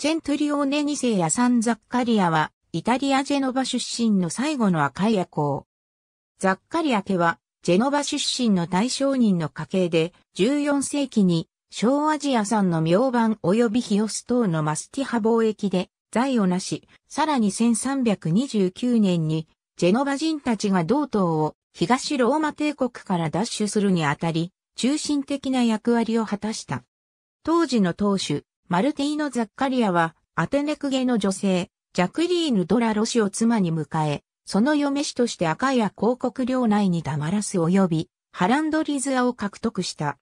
チェントリオーネ2世やサン・ザッカリアは、イタリア・ジェノバ出身の最後の赤い夜行。ザッカリア家は、ジェノバ出身の大商人の家系で、14世紀に、小アジア産の明番及びヒオス等のマスティハ貿易で、財をなし、さらに1329年に、ジェノバ人たちが同党を東ローマ帝国から奪取するにあたり、中心的な役割を果たした。当時の当主、マルティーノ・ザッカリアは、アテネクゲの女性、ジャクリーヌ・ドラ・ロシを妻に迎え、その嫁氏として赤や広告領内に黙らす及び、ハランドリズアを獲得した。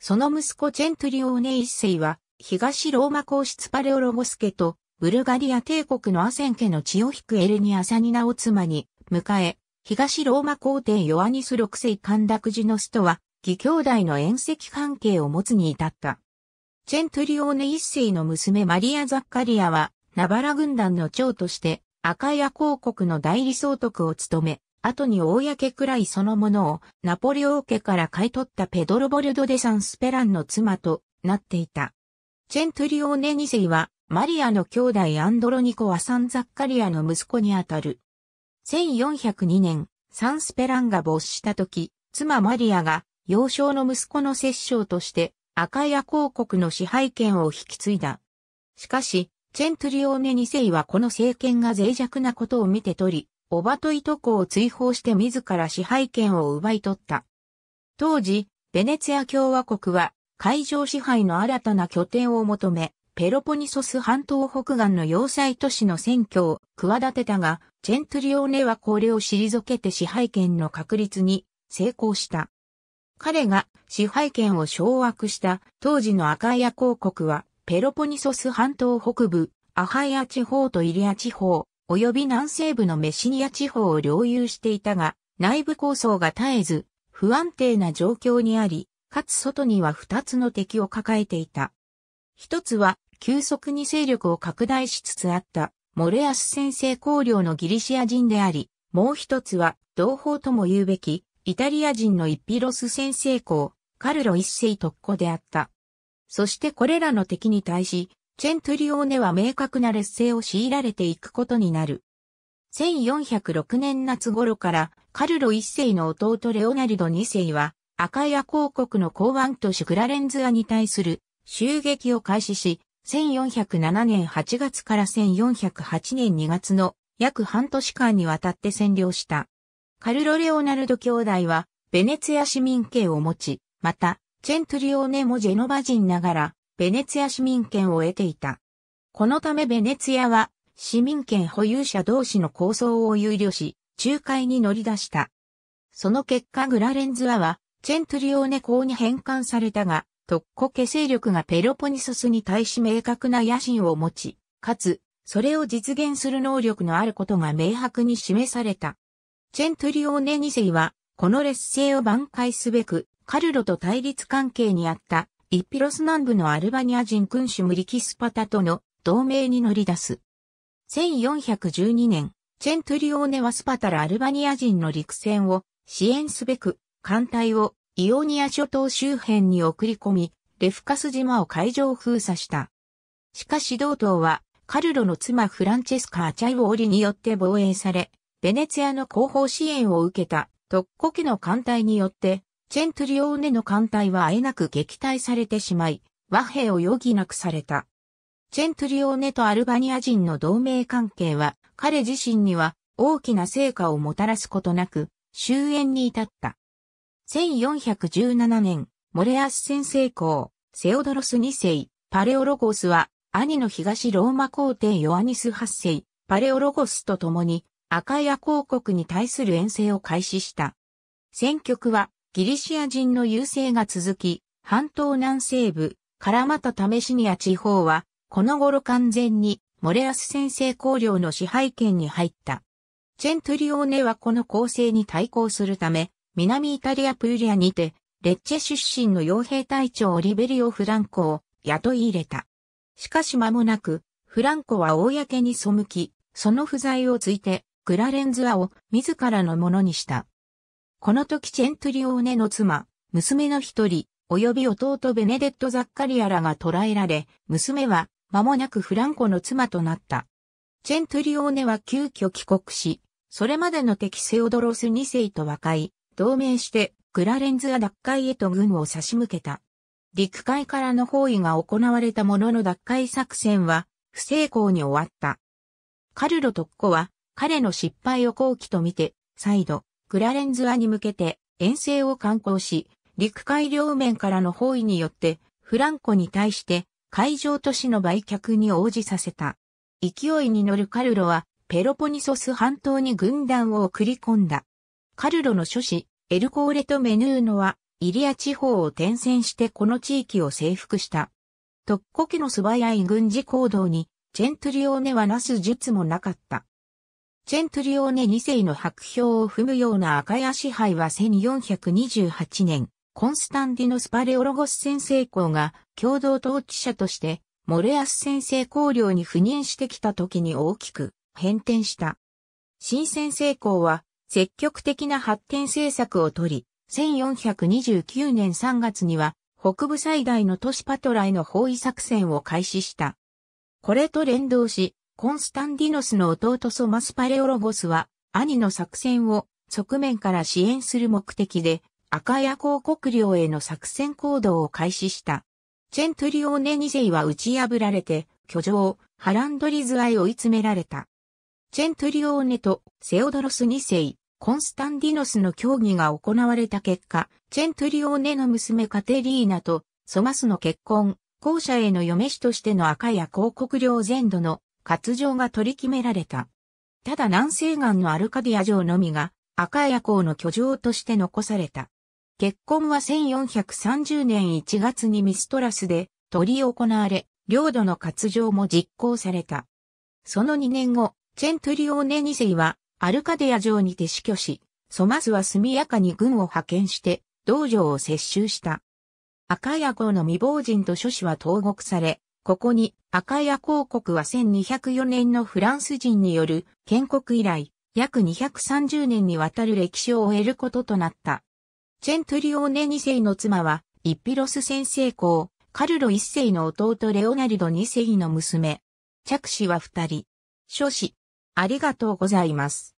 その息子チェントリオーネ一世は、東ローマ皇室パレオロゴス家と、ブルガリア帝国のアセン家の血を引くエルニアサニナを妻に迎え、東ローマ皇帝ヨアニス六世陥落時のスとは、義兄弟の縁石関係を持つに至った。チェントリオーネ一世の娘マリア・ザッカリアは、ナバラ軍団の長として、アカヤ公国の代理総督を務め、後に大焼けくらいそのものをナポレオ家から買い取ったペドロ・ボルド・デ・サン・スペランの妻となっていた。チェントリオーネ二世はマリアの兄弟アンドロニコはサン・ザッカリアの息子にあたる。1402年、サン・スペランが没した時、妻マリアが幼少の息子の摂政として赤谷公国の支配権を引き継いだ。しかし、チェントリオーネ2世はこの政権が脆弱なことを見て取り、オバトイとこを追放して自ら支配権を奪い取った。当時、ベネツィア共和国は海上支配の新たな拠点を求め、ペロポニソス半島北岸の要塞都市の選挙を企てたが、チェントリオーネはこれを退けて支配権の確立に成功した。彼が支配権を掌握した当時のアカイア公国は、ペロポニソス半島北部、アハイア地方とイリア地方、及び南西部のメシニア地方を領有していたが、内部構想が絶えず、不安定な状況にあり、かつ外には二つの敵を抱えていた。一つは、急速に勢力を拡大しつつあった、モレアス先生公領のギリシア人であり、もう一つは、同胞とも言うべき、イタリア人のイッピロス先生公、カルロ一世特攻であった。そしてこれらの敵に対し、チェントリオーネは明確な劣勢を強いられていくことになる。1406年夏頃からカルロ一世の弟レオナルド二世は赤屋公国の港湾都市クラレンズアに対する襲撃を開始し、1407年8月から1408年2月の約半年間にわたって占領した。カルロ・レオナルド兄弟は、ベネツィア市民権を持ち、また、チェントリオーネもジェノバ人ながら、ベネツィア市民権を得ていた。このためベネツィアは、市民権保有者同士の構想を憂慮し、仲介に乗り出した。その結果グラレンズアは、チェントリオーネ公に返還されたが、特攻家勢力がペロポニソスに対し明確な野心を持ち、かつ、それを実現する能力のあることが明白に示された。チェントリオーネ2世は、この劣勢を挽回すべく、カルロと対立関係にあった、イピロス南部のアルバニア人君主ムリキスパタとの同盟に乗り出す。1412年、チェントリオーネはスパタらアルバニア人の陸戦を支援すべく、艦隊をイオニア諸島周辺に送り込み、レフカス島を海上封鎖した。しかし同党は、カルロの妻フランチェスカ・アチャイオーリによって防衛され、ベネツィアの後方支援を受けた特攻機の艦隊によって、チェントリオーネの艦隊はあえなく撃退されてしまい、和平を余儀なくされた。チェントリオーネとアルバニア人の同盟関係は、彼自身には大きな成果をもたらすことなく、終焉に至った。1417年、モレアス戦成功、セオドロス2世、パレオロゴスは、兄の東ローマ皇帝ヨアニス8世、パレオロゴスと共に、赤谷公国に対する遠征を開始した。戦局はギリシア人の優勢が続き、半島南西部、カラマタタメシニア地方は、この頃完全にモレアス先制公領の支配権に入った。チェントリオーネはこの構成に対抗するため、南イタリアプーリアにて、レッチェ出身の傭兵隊長オリベリオ・フランコを雇い入れた。しかし間もなく、フランコは公に背き、その不在をついて、グラレンズアを自らのものにした。この時チェントリオーネの妻、娘の一人、及び弟ベネデット・ザッカリアらが捕らえられ、娘は間もなくフランコの妻となった。チェントリオーネは急遽帰国し、それまでの敵セオドロス2世と和解、同盟してグラレンズア奪回へと軍を差し向けた。陸海からの包囲が行われたものの奪回作戦は不成功に終わった。カルロ・トッコは彼の失敗を後期と見て、再度、クラレンズアに向けて遠征を観光し、陸海両面からの包囲によって、フランコに対して海上都市の売却に応じさせた。勢いに乗るカルロは、ペロポニソス半島に軍団を送り込んだ。カルロの諸子、エルコーレとメヌーノは、イリア地方を転戦してこの地域を征服した。特攻機の素早い軍事行動に、チェントリオーネはなす術もなかった。チェントリオーネ2世の白氷を踏むような赤屋支配は1428年、コンスタンディノスパレオロゴス先生校が共同統治者として、モレアス先生公領に赴任してきた時に大きく変転した。新先生校は積極的な発展政策をとり、1429年3月には北部最大の都市パトライの包囲作戦を開始した。これと連動し、コンスタンディノスの弟ソマスパレオロゴスは、兄の作戦を側面から支援する目的で、赤谷広国領への作戦行動を開始した。チェントリオーネ2世は打ち破られて、居城、ハランドリズアへ追い詰められた。チェントリオーネとセオドロス2世、コンスタンディノスの協議が行われた結果、チェントリオーネの娘カテリーナとソマスの結婚、後者への嫁氏としての赤や広告領全土の割譲が取り決められた。ただ南西岸のアルカディア城のみが赤谷港の居城として残された。結婚は1430年1月にミストラスで取り行われ、領土の割譲も実行された。その2年後、チェントリオーネ2世はアルカディア城にて死去し、ソマスは速やかに軍を派遣して道場を接収した。赤谷港の未亡人と諸子は投獄され、ここに赤屋公国は1204年のフランス人による建国以来約230年にわたる歴史を終えることとなった。チェントリオーネ2世の妻はイッピロス先生公、カルロ1世の弟レオナルド2世の娘。着手は2人。諸子、ありがとうございます。